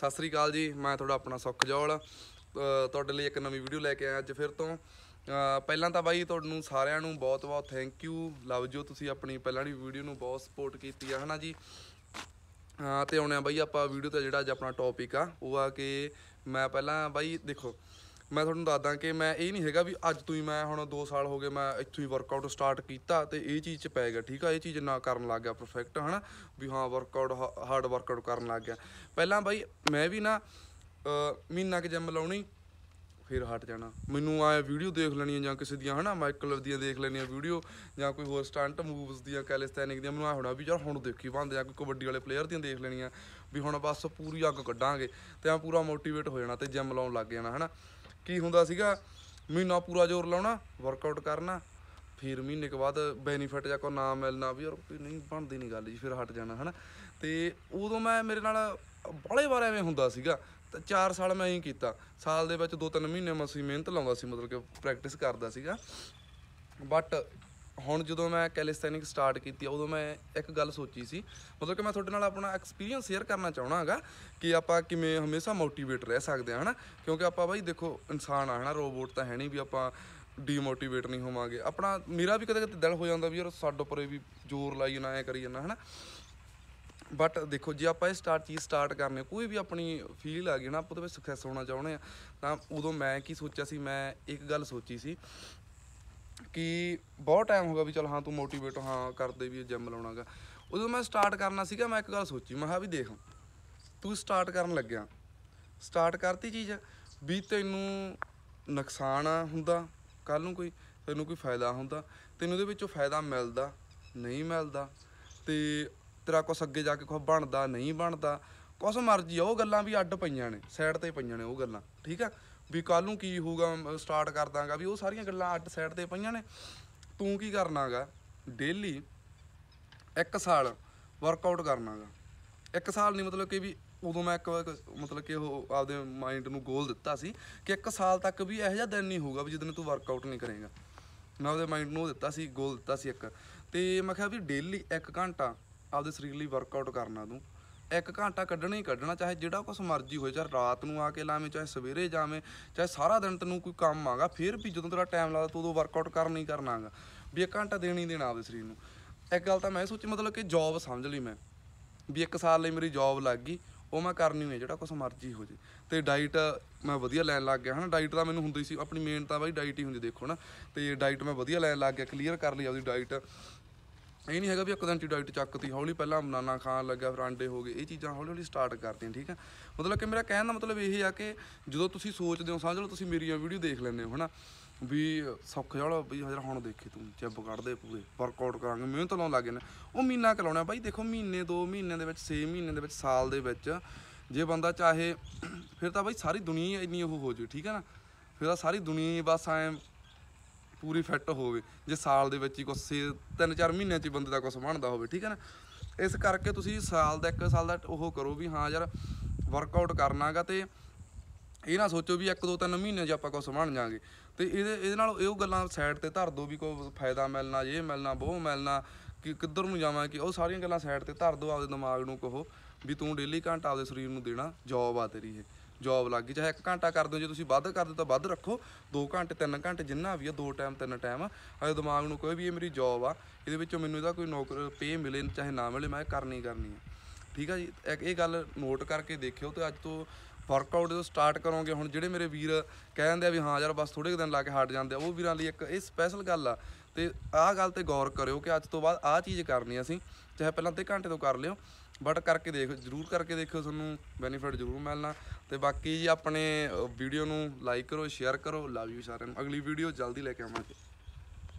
ਸਤਿ ਸ੍ਰੀ ਅਕਾਲ ਜੀ ਮੈਂ ਤੁਹਾਡਾ ਆਪਣਾ ਜੋਲ ਤੁਹਾਡੇ ਲਈ ਇੱਕ ਨਵੀਂ ਵੀਡੀਓ ਲੈ ਕੇ ਆਇਆ ਅੱਜ ਫਿਰ ਤੋਂ ਪਹਿਲਾਂ ਤਾਂ ਬਾਈ ਤੁਹਾਨੂੰ ਸਾਰਿਆਂ ਨੂੰ ਬਹੁਤ-ਬਹੁਤ ਥੈਂਕ ਯੂ ਲਵ ਜੋ ਤੁਸੀਂ ਆਪਣੀ ਪਹਿਲਾਂ ਦੀ ਵੀਡੀਓ ਨੂੰ ਬਹੁਤ ਸਪੋਰਟ ਕੀਤੀ ਆ ਹਨਾ ਜੀ ਤੇ ਆਉਣੇ ਆ ਬਾਈ ਆਪਾਂ ਵੀਡੀਓ ਤੇ ਜਿਹੜਾ ਅੱਜ ਆਪਣਾ ਟੌਪਿਕ ਆ ਉਹ ਆ ਕਿ ਮੈਂ ਪਹਿਲਾਂ ਬਾਈ ਦੇਖੋ ਮੈਂ ਤੁਹਾਨੂੰ ਦੱਸਦਾ ਕਿ ਮੈਂ ਇਹ ਨਹੀਂ ਹੈਗਾ ਵੀ ਅੱਜ ਤੋਂ ਹੀ ਮੈਂ ਹੁਣ 2 ਸਾਲ ਹੋ ਗਏ ਮੈਂ ਇੱਥੋਂ ਹੀ ਵਰਕਆਊਟ ਸਟਾਰਟ ਕੀਤਾ ਤੇ ਇਹ ਚੀਜ਼ 'ਚ ਪੈ ਗਿਆ ਠੀਕ ਆ ਇਹ ਚੀਜ਼ ਨਾ ਕਰਨ ਲੱਗ ਗਿਆ ਪਰਫੈਕਟ ਹਨਾ ਵੀ ਹਾਂ ਵਰਕਆਊਟ ਹਾਰਡ ਵਰਕਆਊਟ ਕਰਨ ਲੱਗ ਗਿਆ ਪਹਿਲਾਂ ਬਾਈ ਮੈਂ ਵੀ ਨਾ ਮਹੀਨਾ ਕਿ ਜਿਮ ਲਾਉਣੀ ਫਿਰ ਹਟ ਜਾਣਾ ਮੈਨੂੰ ਆ ਵੀਡੀਓ ਦੇਖ ਲੈਣੀਆਂ ਜਾਂ ਕਿਸੇ ਦੀਆਂ ਹਨਾ ਮਾਈਕਲ ਦੀਆਂ ਦੇਖ ਲੈਣੀਆਂ ਵੀਡੀਓ ਜਾਂ ਕੋਈ ਹੋਰ ਸਟੰਟ ਮੂਵਸ ਦੀਆਂ ਕੈਲਿਸਥੈਨਿਕ ਦੀਆਂ ਮੈਨੂੰ ਆ ਹੋਣਾ ਵੀ ਯਾਰ ਹੁਣ ਦੇਖੀ ਬੰਦ ਜਾਂ ਕੋਈ ਕਬੱਡੀ ਵਾਲੇ ਪਲੇਅਰ ਦੀਆਂ ਦੇਖ ਲੈਣੀਆਂ ਵੀ ਹੁਣ ਬਸ ਪੂਰੀ ਅੱਗ ਕੱਢਾਂਗੇ ਤੇ ਆ ਪੂਰਾ ਮੋਟੀਵੇਟ ਹੋ ਜਾਣਾ ਤੇ ਜਿਮ ਲਾਉਣ ਲੱਗ ਜਾਣਾ ਹਨਾ ਕੀ ਹੁੰਦਾ ਸੀਗਾ ਮਹੀਨਾ ਪੂਰਾ ਜ਼ੋਰ ਲਾਉਣਾ ਵਰਕਆਊਟ ਕਰਨਾ ਫਿਰ ਮਹੀਨੇ ਕੇ ਬਾਅਦ ਬੈਨੀਫਿਟ ਜਾਂ ਕੋ ਨਾ ਮਿਲਣਾ ਵੀ ਯਾਰ ਕੋਈ ਨਹੀਂ ਬਣਦੀ ਨਹੀਂ ਗੱਲ ਜੀ ਫਿਰ ਹਟ ਜਾਣਾ ਹਨਾ ਤੇ ਉਦੋਂ ਮੈਂ ਮੇਰੇ ਨਾਲ ਬੜੇ ਵਾਰ ਐਵੇਂ ਹੁੰਦਾ ਸੀਗਾ ਤਾਂ 4 ਸਾਲ ਮੈਂ ਐਂ ਕੀਤਾ ਸਾਲ ਦੇ ਵਿੱਚ 2-3 ਮਹੀਨੇ ਸੀ ਮਿਹਨਤ ਲਾਉਂਦਾ ਸੀ ਮਤਲਬ ਕਿ ਪ੍ਰੈਕਟਿਸ ਕਰਦਾ ਸੀਗਾ ਬਟ ਹੁਣ ਜਦੋਂ ਮੈਂ ਕੈਲਿਸਥੈਨਿਕ ਸਟਾਰਟ ਕੀਤੀ ਉਦੋਂ ਮੈਂ ਇੱਕ ਗੱਲ ਸੋਚੀ ਸੀ ਮਤਲਬ ਕਿ ਮੈਂ ਤੁਹਾਡੇ ਨਾਲ ਆਪਣਾ ਐਕਸਪੀਰੀਅੰਸ ਸ਼ੇਅਰ ਕਰਨਾ ਚਾਹਣਾ ਹੈਗਾ ਕਿ ਆਪਾਂ ਕਿਵੇਂ ਹਮੇਸ਼ਾ ਮੋਟੀਵੇਟ ਰਹਿ ਸਕਦੇ ਹਾਂ ਹਨਾ ਕਿਉਂਕਿ ਆਪਾਂ ਬਾਈ ਦੇਖੋ ਇਨਸਾਨ ਆ ਹਨਾ ਰੋਬੋਟ ਤਾਂ ਹੈ ਨਹੀਂ ਵੀ ਆਪਾਂ ਡੀਮੋਟੀਵੇਟ ਨਹੀਂ ਹੋਵਾਂਗੇ ਆਪਣਾ ਮੇਰਾ ਵੀ ਕਦੇ ਕਦੇ ਦਿਲ ਹੋ ਜਾਂਦਾ ਵੀ ਯਾਰ ਸਾਡੇ ਉੱਪਰ ਵੀ ਜ਼ੋਰ ਲਾਈ ਨਾ ਐ ਕਰੀ ਜਾਂਦਾ ਹਨਾ ਬਟ ਦੇਖੋ ਜੇ ਆਪਾਂ ਇਹ ਸਟਾਰਟ ਚੀਜ਼ ਸਟਾਰਟ ਕਰਨੇ ਕੋਈ ਵੀ ਆਪਣੀ ਫੀਲ ਆ ਗਈ ਨਾ ਆਪਾਂ ਉਹਦੇ ਵਿੱਚ ਸਕਸੈਸ ਹੋਣਾ ਚਾਹੁੰਦੇ ਆ ਤਾਂ ਉਦੋਂ ਮੈਂ ਕੀ ਸੋਚਿਆ ਸੀ ਮੈਂ ਇੱਕ ਗੱਲ ਸੋਚੀ ਸੀ ਕਿ ਬਹੁਤ ਟਾਈਮ ਹੋ ਗਿਆ ਵੀ ਚਲ ਹਾਂ ਤੂੰ ਮੋਟੀਵੇਟ ਹਾਂ ਕਰਦੇ ਵੀ ਜਿਮ ਲਾਉਣਾਗਾ ਉਦੋਂ ਮੈਂ ਸਟਾਰਟ ਕਰਨਾ ਸੀਗਾ ਮੈਂ ਇੱਕ ਗੱਲ ਸੋਚੀ ਮੈਂ ਹਾਂ ਵੀ ਦੇਖ ਤੂੰ ਸਟਾਰਟ ਕਰਨ ਲੱਗਿਆ ਸਟਾਰਟ ਕਰਤੀ ਚੀਜ਼ ਵੀ ਤੈਨੂੰ ਨੁਕਸਾਨ ਹੁੰਦਾ ਕੱਲ ਨੂੰ ਕੋਈ ਤੈਨੂੰ ਕੋਈ ਫਾਇਦਾ ਹੁੰਦਾ ਤੈਨੂੰ ਉਹਦੇ ਵਿੱਚੋਂ ਫਾਇਦਾ ਮਿਲਦਾ ਨਹੀਂ ਮਿਲਦਾ ਤੇ ਤੇਰਾ ਕੁਛ ਅੱਗੇ ਜਾ ਕੇ ਕੁਛ ਬਣਦਾ ਨਹੀਂ ਬਣਦਾ ਕੁਛ ਮਰਜੀ ਉਹ ਗੱਲਾਂ ਵੀ ਅੱਡ ਪਈਆਂ ਨੇ ਸਾਈਡ ਤੇ ਪਈਆਂ ਨੇ ਉਹ ਗੱਲਾਂ ਠੀਕ ਆ ਵੀ ਕੱਲ ਨੂੰ ਕੀ ਹੋਊਗਾ ਸਟਾਰਟ ਕਰ ਦਾਂਗਾ ਵੀ ਉਹ ਸਾਰੀਆਂ ਗੱਲਾਂ ਅੱਡ ਸਾਈਡ ਤੇ ਪਈਆਂ ਨੇ ਤੂੰ ਕੀ ਕਰਨਾਗਾ ਡੇਲੀ ਇੱਕ ਸਾਲ ਵਰਕਆਊਟ ਕਰਨਾਗਾ ਇੱਕ ਸਾਲ ਨਹੀਂ ਮਤਲਬ ਕਿ ਵੀ ਉਦੋਂ ਮੈਂ ਇੱਕ ਮਤਲਬ ਕਿ ਉਹ ਆਪਦੇ ਮਾਈਂਡ ਨੂੰ ਗੋਲ ਦਿੱਤਾ ਸੀ ਕਿ ਇੱਕ ਸਾਲ ਤੱਕ ਵੀ ਇਹੋ ਜਿਹਾ ਦਿਨ ਨਹੀਂ ਹੋਊਗਾ ਵੀ ਜਦੋਂ ਤੂੰ ਵਰਕਆਊਟ ਨਹੀਂ ਕਰੇਗਾ ਮੈਂ ਆਪਦੇ ਮਾਈਂਡ ਨੂੰ ਦਿੱਤਾ ਸੀ ਗੋਲ ਦਿੱਤਾ ਸੀ ਇੱਕ ਤੇ ਮੈਂ ਕਿਹਾ ਵੀ ਡੇਲੀ 1 ਘੰਟਾ ਆਪਦੇ ਸਰੀਰ ਲਈ ਵਰਕਆਊਟ ਕਰਨਾ ਤੂੰ ਇੱਕ ਘੰਟਾ ਕੱਢਣਾ ਹੀ ਕੱਢਣਾ ਚਾਹੇ ਜਿਹੜਾ ਕੋਸ ਮਰਜ਼ੀ ਹੋਏ ਚਾਹੇ ਰਾਤ ਨੂੰ ਆ ਕੇ ਲਾਵੇਂ ਚਾਹੇ ਸਵੇਰੇ ਜਾਵੇਂ ਚਾਹੇ ਸਾਰਾ ਦਿਨ ਤੈਨੂੰ ਕੋਈ ਕੰਮ ਆਗਾ ਫਿਰ ਵੀ ਜਦੋਂ ਤੇਰਾ ਟਾਈਮ ਲੱਗਦਾ ਤੂੰ ਉਦੋਂ ਵਰਕਆਊਟ ਕਰਨ ਹੀ ਕਰਨਾਗਾ ਵੀ ਇੱਕ ਘੰਟਾ ਦੇਣੀ ਦੇਣਾ ਆਪਦੇ ਸਰੀਰ ਨੂੰ ਇੱਕ ਗੱਲ ਤਾਂ ਮੈਂ ਸੋਚੀ ਮਤਲਬ ਕਿ ਜੌਬ ਸਮਝ ਲਈ ਮੈਂ ਵੀ ਇੱਕ ਸਾਲ ਲਈ ਮੇਰੀ ਜੌਬ ਲੱਗ ਗਈ ਉਹ ਮੈਂ ਕਰਨੀ ਹੋਈ ਜਿਹੜਾ ਕੋਸ ਮਰਜ਼ੀ ਹੋ ਜੇ ਤੇ ਡਾਈਟ ਮੈਂ ਵਧੀਆ ਲੈਣ ਲੱਗ ਗਿਆ ਹਨਾ ਡਾਈਟ ਤਾਂ ਮੈਨੂੰ ਹੁੰਦੀ ਸੀ ਆਪਣੀ ਮੇਨ ਤਾਂ ਬਾਈ ਡਾਈਟ ਹੀ ਹੁੰਦੀ ਦੇਖੋ ਨਾ ਤੇ ਡਾਈਟ ਮੈਂ ਵਧੀਆ ਲੈਣ ਲੱਗ ਗਿਆ ਕਲੀਅਰ ਕਰ ਲਈ ਆਪਦੀ ਡਾਈਟ ਇਹ ਨਹੀਂ ਹੈਗਾ ਵੀ ਇੱਕਦਮ ਡਾਈਟ ਚੱਕਤੀ ਹੌਲੀ ਪਹਿਲਾਂ ਬਨਾਨਾ ਖਾਣ ਲੱਗਾ ਫਿਰ ਆਂਡੇ ਹੋ ਗਏ ਇਹ ਚੀਜ਼ਾਂ ਹੌਲੀ ਹੌਲੀ ਸਟਾਰਟ ਕਰਦੇ ਆ ਠੀਕ ਆ ਮਤਲਬ ਕਿ ਮੇਰਾ ਕਹਿਣ ਦਾ ਮਤਲਬ ਇਹ ਆ ਕਿ ਜਦੋਂ ਤੁਸੀਂ ਸੋਚਦੇ ਹੋ ਸਮਝ ਲਓ ਤੁਸੀਂ ਮੇਰੀਆਂ ਵੀਡੀਓ ਦੇਖ ਲੈਂਦੇ ਹੋ ਹਨਾ ਵੀ ਸੁੱਖ ਜਾਲ ਵੀ ਹਜਰ ਹੁਣ ਦੇਖੇ ਤੂੰ ਚਿੱਬ ਕੱਢਦੇ ਪੂਰੇ ਵਰਕਆਊਟ ਕਰਾਂਗੇ ਮਿਹਨਤ ਲਾਉਣ ਲੱਗੇ ਨੇ ਉਹ ਮਹੀਨਾ ਕਲਾਉਣਾ ਬਾਈ ਦੇਖੋ ਮਹੀਨੇ 2 ਮਹੀਨੇ ਦੇ ਵਿੱਚ 6 ਮਹੀਨੇ ਦੇ ਵਿੱਚ ਸਾਲ ਦੇ ਵਿੱਚ ਜੇ ਬੰਦਾ ਚਾਹੇ ਫਿਰ ਤਾਂ ਬਾਈ ਸਾਰੀ ਦੁਨੀਆ ਇੰਨੀ ਉਹ ਹੋ ਜੂ ਠੀਕ ਹੈ ਨਾ ਫਿਰ ਤਾਂ ਸਾਰੀ ਦੁਨੀਆ ਬਸ ਐਂ ਪੂਰੀ ਫਿੱਟ ਹੋਵੇ ਜੇ ਸਾਲ ਦੇ ਵਿੱਚ ਹੀ ਕੁਝ 3-4 ਮਹੀਨਿਆਂ 'ਚ ਬੰਦੇ ਦਾ ਕੁਝ ਬਣਦਾ ਹੋਵੇ ਠੀਕ ਹੈ ਨਾ ਇਸ ਕਰਕੇ ਤੁਸੀਂ ਸਾਲ ਦਾ ਇੱਕ ਸਾਲ ਦਾ ਉਹ ਕਰੋ ਵੀ ਹਾਂ ਯਾਰ ਵਰਕਆਊਟ ਕਰਨਾਗਾ ਤੇ ਇਹ ਨਾ ਸੋਚੋ ਵੀ 1 2 3 ਮਹੀਨੇ 'ਚ ਆਪਾਂ ਕੁਝ ਬਣ ਜਾਾਂਗੇ ਤੇ ਇਹਦੇ ਇਹਦੇ ਨਾਲ ਇਹੋ ਗੱਲਾਂ ਸਾਈਡ ਤੇ ਧਰ ਦੋ ਵੀ ਕੋਈ ਫਾਇਦਾ ਮਿਲਣਾ ਇਹ ਮਿਲਣਾ ਉਹ ਮਿਲਣਾ ਕਿ ਕਿੱਧਰ ਨੂੰ ਜਾਵਾਂ ਕਿ ਉਹ ਸਾਰੀਆਂ ਗੱਲਾਂ ਸਾਈਡ ਤੇ ਧਰ ਦੋ ਆਪਦੇ ਦਿਮਾਗ ਨੂੰ ਕਹੋ ਵੀ ਤੂੰ ਡੇਲੀ ਘੰਟਾ ਆਪਦੇ ਸਰੀਰ ਨੂੰ ਦੇਣਾ ਜੌਬ ਆ ਤੇਰੀ ਇਹ ਜੌਬ ਲੱਗ ਗਈ ਚਾਹੇ 1 ਘੰਟਾ ਕਰ ਦਿਓ ਜੇ ਤੁਸੀਂ ਵੱਧ ਕਰ ਦਿਓ ਤਾਂ ਵੱਧ ਰੱਖੋ 2 ਘੰਟੇ 3 ਘੰਟੇ ਜਿੰਨਾ ਵੀ ਆ ਦੋ ਟਾਈਮ ਤਿੰਨ ਟਾਈਮ ਅਜੇ ਦਿਮਾਗ ਨੂੰ ਕੋਈ ਵੀ ਇਹ ਮੇਰੀ ਜੌਬ ਆ ਇਹਦੇ ਵਿੱਚੋਂ ਮੈਨੂੰ ਇਹਦਾ ਕੋਈ ਨੌਕਰੀ ਪੇ ਮਿਲੇ ਚਾਹੇ ਨਾ ਮਿਲੇ ਮੈਂ ਕਰਨੀ ਕਰਨੀ ਆ ਠੀਕ ਆ ਜੀ ਇਹ ਗੱਲ ਨੋਟ ਕਰਕੇ ਦੇਖਿਓ ਤੇ ਅੱਜ ਤੋਂ ਵਰਕਆਊਟ ਜਦੋਂ ਸਟਾਰਟ ਕਰੋਗੇ ਹੁਣ ਜਿਹੜੇ ਮੇਰੇ ਵੀਰ ਕਹਿੰਦੇ ਆ ਵੀ ਹਾਂ ਯਾਰ ਬਸ ਥੋੜੇ ਦਿਨ ਲਾ ਕੇ ਹਟ ਜਾਂਦੇ ਆ ਉਹ ਵੀਰਾਂ ਲਈ ਇੱਕ ਇਹ ਸਪੈਸ਼ਲ ਗੱਲ ਆ ਤੇ ਆਹ ਗੱਲ ਤੇ ਗੌਰ ਕਰਿਓ ਕਿ ਅੱਜ ਤੋਂ ਬਾਅਦ ਆਹ ਚੀਜ਼ ਕਰਨੀ ਅਸੀਂ ਚਾਹੇ ਪਹਿਲਾਂ ਤੇ ਘੰਟੇ ਤੋਂ ਕਰ ਲਿਓ ਬਟ ਕਰਕੇ ਦੇਖੋ ਜਰੂਰ ਕਰਕੇ ਦੇਖਿਓ ਤੁਹਾਨੂੰ ਬੈਨੀਫਿਟ ਜਰੂਰ ਮਿਲਣਾ ਤੇ ਬਾਕੀ ਜੀ ਆਪਣੇ ਵੀਡੀਓ ਨੂੰ ਲਾਈਕ ਕਰੋ ਸ਼ੇਅਰ ਕਰੋ ਲਵ ਯੂ ਸਾਰਿਆਂ ਨੂੰ ਅਗਲੀ ਵੀਡੀਓ ਜਲਦੀ ਲੈ ਕੇ ਆਵਾਂਗੇ